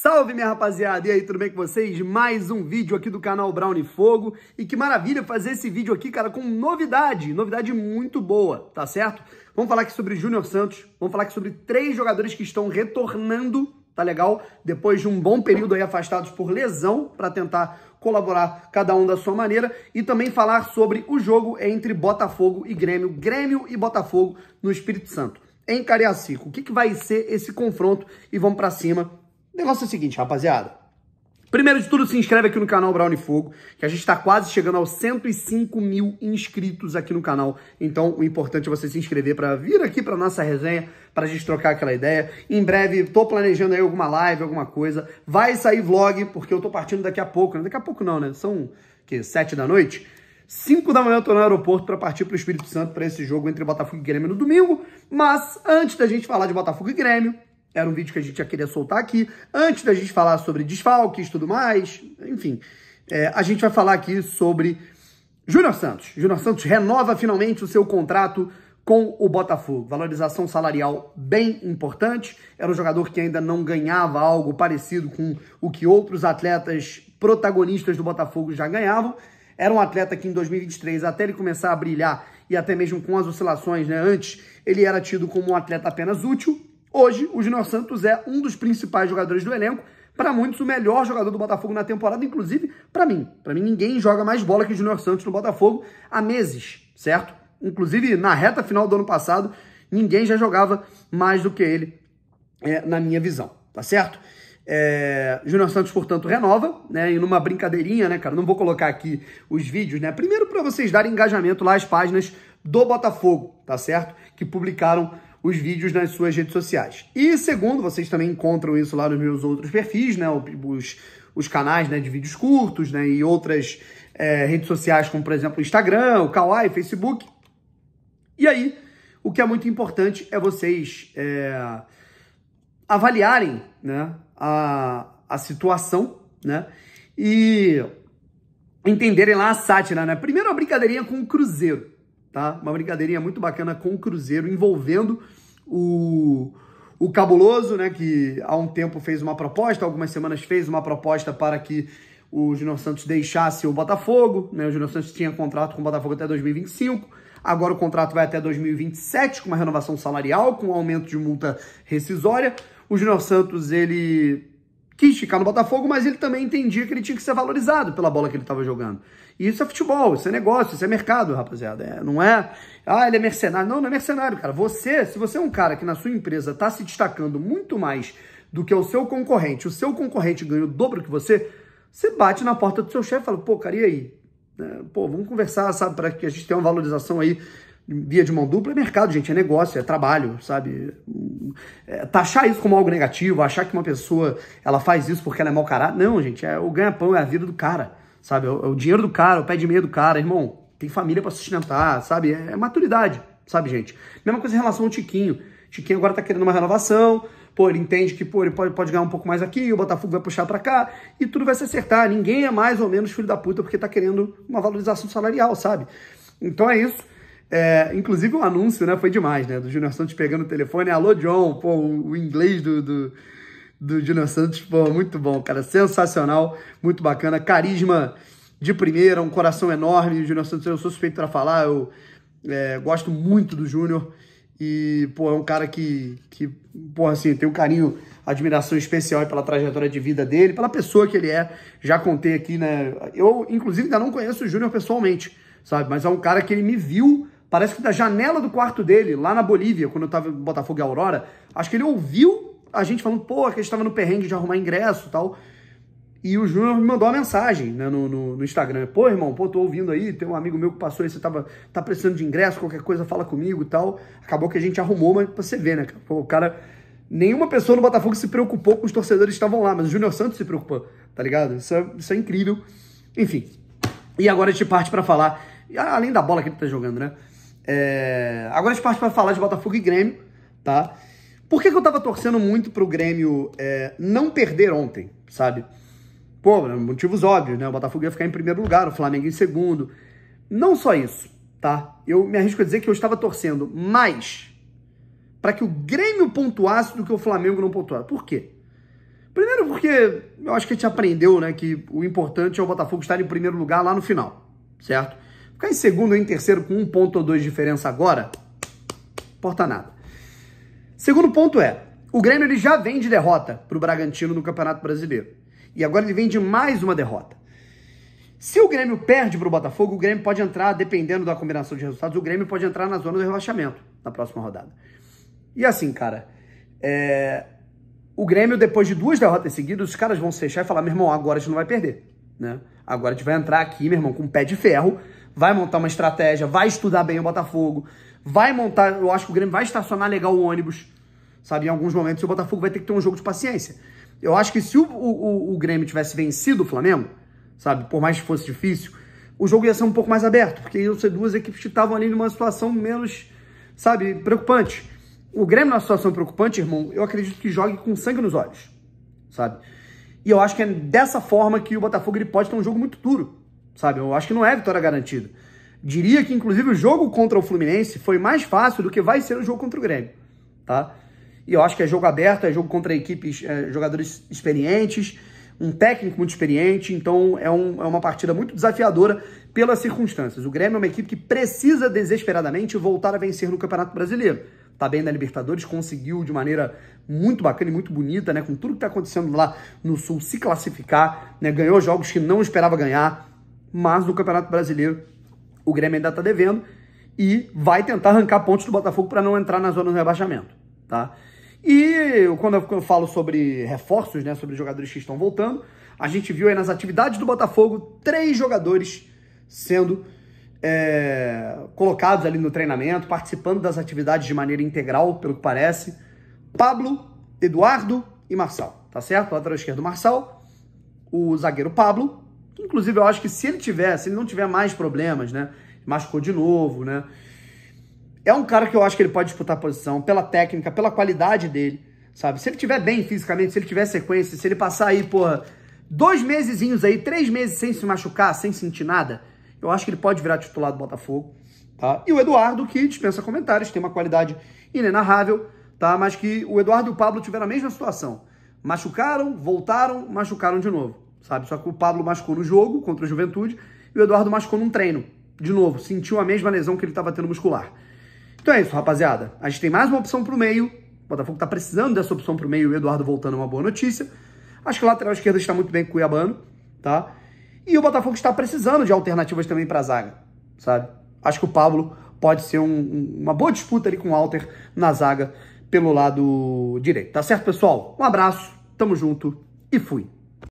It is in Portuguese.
Salve minha rapaziada! E aí, tudo bem com vocês? Mais um vídeo aqui do canal Brown Fogo. E que maravilha fazer esse vídeo aqui, cara, com novidade, novidade muito boa, tá certo? Vamos falar aqui sobre Júnior Santos, vamos falar aqui sobre três jogadores que estão retornando, tá legal? Depois de um bom período aí afastados por lesão, para tentar colaborar cada um da sua maneira. E também falar sobre o jogo entre Botafogo e Grêmio, Grêmio e Botafogo no Espírito Santo. Em Cariacica, o que, que vai ser esse confronto? E vamos para cima o negócio é o seguinte, rapaziada. Primeiro de tudo, se inscreve aqui no canal Brown e Fogo, que a gente está quase chegando aos 105 mil inscritos aqui no canal. Então, o importante é você se inscrever para vir aqui para nossa resenha, para a gente trocar aquela ideia. Em breve, estou planejando aí alguma live, alguma coisa. Vai sair vlog, porque eu estou partindo daqui a pouco. Né? Daqui a pouco não, né? São, que, 7 da noite? 5 da manhã eu tô no aeroporto para partir para o Espírito Santo para esse jogo entre Botafogo e Grêmio no domingo. Mas antes da gente falar de Botafogo e Grêmio, era um vídeo que a gente já queria soltar aqui, antes da gente falar sobre desfalques e tudo mais. Enfim, é, a gente vai falar aqui sobre Júnior Santos. Júnior Santos renova finalmente o seu contrato com o Botafogo. Valorização salarial bem importante. Era um jogador que ainda não ganhava algo parecido com o que outros atletas protagonistas do Botafogo já ganhavam. Era um atleta que em 2023, até ele começar a brilhar e até mesmo com as oscilações, né, antes, ele era tido como um atleta apenas útil. Hoje, o Júnior Santos é um dos principais jogadores do elenco, para muitos o melhor jogador do Botafogo na temporada, inclusive para mim. Para mim ninguém joga mais bola que o Júnior Santos no Botafogo há meses, certo? Inclusive na reta final do ano passado, ninguém já jogava mais do que ele, é, na minha visão, tá certo? É, Júnior Santos, portanto, renova, né? E numa brincadeirinha, né, cara? Não vou colocar aqui os vídeos, né? Primeiro para vocês darem engajamento lá às páginas do Botafogo, tá certo? Que publicaram os vídeos nas suas redes sociais. E segundo, vocês também encontram isso lá nos meus outros perfis, né? Os, os canais né, de vídeos curtos, né? E outras é, redes sociais, como por exemplo o Instagram, o Kawaii, Facebook. E aí, o que é muito importante é vocês é, avaliarem né, a, a situação, né? E entenderem lá a sátira, né? Primeiro a brincadeirinha com o Cruzeiro tá? Uma brincadeirinha muito bacana com o Cruzeiro, envolvendo o, o Cabuloso, né? Que há um tempo fez uma proposta, algumas semanas fez uma proposta para que o Júnior Santos deixasse o Botafogo, né? O Júnior Santos tinha contrato com o Botafogo até 2025. Agora o contrato vai até 2027 com uma renovação salarial, com um aumento de multa rescisória. O Júnior Santos ele quis ficar no Botafogo, mas ele também entendia que ele tinha que ser valorizado pela bola que ele estava jogando. E isso é futebol, isso é negócio, isso é mercado, rapaziada. É, não é, ah, ele é mercenário. Não, não é mercenário, cara. Você, se você é um cara que na sua empresa está se destacando muito mais do que o seu concorrente, o seu concorrente ganha o dobro que você, você bate na porta do seu chefe e fala, pô, cara, e aí? É, pô, vamos conversar, sabe, para que a gente tenha uma valorização aí via de mão dupla é mercado, gente, é negócio, é trabalho, sabe? É, taxar tá, isso como algo negativo, achar que uma pessoa ela faz isso porque ela é mau caráter, não, gente, é o ganha-pão, é a vida do cara, sabe? É o, é dinheiro do cara, o pé de meia do cara, irmão, tem família para sustentar, sabe? É, é, maturidade, sabe, gente? Mesma coisa em relação ao Tiquinho. Tiquinho agora tá querendo uma renovação, pô, ele entende que, pô, ele pode, pode ganhar um pouco mais aqui, o Botafogo vai puxar para cá, e tudo vai se acertar. Ninguém é mais ou menos filho da puta porque tá querendo uma valorização salarial, sabe? Então é isso. É, inclusive o anúncio, né? Foi demais, né? Do Junior Santos pegando o telefone. Alô, John. Pô, o inglês do, do, do Junior Santos, pô, muito bom, cara. Sensacional, muito bacana. Carisma de primeira, um coração enorme. O Junior Santos, eu sou suspeito para falar. Eu é, gosto muito do Júnior. E, pô, é um cara que, que, pô assim, tem um carinho, admiração especial pela trajetória de vida dele, pela pessoa que ele é. Já contei aqui, né? Eu, inclusive, ainda não conheço o Júnior pessoalmente, sabe? Mas é um cara que ele me viu Parece que da janela do quarto dele, lá na Bolívia, quando eu tava em Botafogo e Aurora, acho que ele ouviu a gente falando, pô, que a gente tava no perrengue de arrumar ingresso e tal. E o Júnior me mandou uma mensagem né, no, no, no, Instagram. Pô, irmão, pô, tô ouvindo aí, tem um amigo meu que passou aí, você tava, tá precisando de ingresso, qualquer coisa fala comigo e tal. Acabou que a gente arrumou, mas pra você ver, né? Pô, o cara. Nenhuma pessoa no Botafogo se preocupou com os torcedores que estavam lá, mas o Júnior Santos se preocupou, tá ligado? Isso é, isso é incrível. Enfim. E agora a gente parte para falar, além da bola que ele tá jogando, né? É... Agora a gente parte para falar de Botafogo e Grêmio, tá? Por que, que eu tava torcendo muito pro Grêmio é, não perder ontem, sabe? Pô, é motivos óbvios, né? O Botafogo ia ficar em primeiro lugar, o Flamengo em segundo. Não só isso, tá? Eu me arrisco a dizer que eu estava torcendo mais para que o Grêmio pontuasse do que o Flamengo não pontuasse. Por quê? Primeiro porque eu acho que a gente aprendeu, né, que o importante é o Botafogo estar em primeiro lugar lá no final, certo? Ficar em segundo ou em terceiro com um ponto ou dois de diferença agora, porta nada. Segundo ponto é, o Grêmio ele já vem de derrota para o Bragantino no Campeonato Brasileiro. E agora ele vem de mais uma derrota. Se o Grêmio perde para o Botafogo, o Grêmio pode entrar, dependendo da combinação de resultados, o Grêmio pode entrar na zona do rebaixamento na próxima rodada. E assim, cara, é... o Grêmio, depois de duas derrotas seguidas, os caras vão se fechar e falar: meu irmão, agora a gente não vai perder. Né? Agora a gente vai entrar aqui, meu irmão, com um pé de ferro, vai montar uma estratégia, vai estudar bem o Botafogo, vai montar, eu acho que o Grêmio vai estacionar legal o ônibus, sabe? Em alguns momentos o Botafogo vai ter que ter um jogo de paciência. Eu acho que se o, o, o Grêmio tivesse vencido o Flamengo, sabe? Por mais que fosse difícil, o jogo ia ser um pouco mais aberto, porque iam ser duas equipes que estavam ali numa situação menos, sabe, preocupante. O Grêmio numa situação preocupante, irmão, eu acredito que jogue com sangue nos olhos, sabe? E eu acho que é dessa forma que o Botafogo ele pode ter um jogo muito duro sabe? Eu acho que não é vitória garantida. Diria que, inclusive, o jogo contra o Fluminense foi mais fácil do que vai ser o jogo contra o Grêmio, tá? E eu acho que é jogo aberto, é jogo contra equipes, é, jogadores experientes, um técnico muito experiente, então é, um, é uma partida muito desafiadora pelas circunstâncias. O Grêmio é uma equipe que precisa desesperadamente voltar a vencer no Campeonato Brasileiro. Tá bem na Libertadores, conseguiu de maneira muito bacana e muito bonita, né? Com tudo que tá acontecendo lá no Sul, se classificar, né? Ganhou jogos que não esperava ganhar, mas no Campeonato Brasileiro o Grêmio ainda está devendo e vai tentar arrancar pontos do Botafogo para não entrar na zona do rebaixamento, tá? E quando eu falo sobre reforços, né, sobre jogadores que estão voltando, a gente viu aí nas atividades do Botafogo três jogadores sendo é, colocados ali no treinamento, participando das atividades de maneira integral, pelo que parece. Pablo, Eduardo e Marçal, tá certo? O lateral esquerdo Marçal, o zagueiro Pablo Inclusive, eu acho que se ele tiver, se ele não tiver mais problemas, né? Machucou de novo, né? É um cara que eu acho que ele pode disputar a posição pela técnica, pela qualidade dele, sabe? Se ele tiver bem fisicamente, se ele tiver sequência, se ele passar aí, porra, dois mesezinhos aí, três meses sem se machucar, sem sentir nada, eu acho que ele pode virar titular do Botafogo, tá? E o Eduardo, que dispensa comentários, tem uma qualidade inenarrável, tá? Mas que o Eduardo e o Pablo tiveram a mesma situação. Machucaram, voltaram, machucaram de novo sabe? Só que o Pablo machucou no jogo contra a Juventude e o Eduardo machucou num treino. De novo, sentiu a mesma lesão que ele estava tendo muscular. Então é isso, rapaziada. A gente tem mais uma opção para o meio. O Botafogo está precisando dessa opção para o meio. O Eduardo voltando é uma boa notícia. Acho que o lateral esquerdo está muito bem com o Cuiabano, tá? E o Botafogo está precisando de alternativas também para a zaga, sabe? Acho que o Pablo pode ser um, uma boa disputa ali com o Alter na zaga pelo lado direito. Tá certo, pessoal? Um abraço, tamo junto e fui.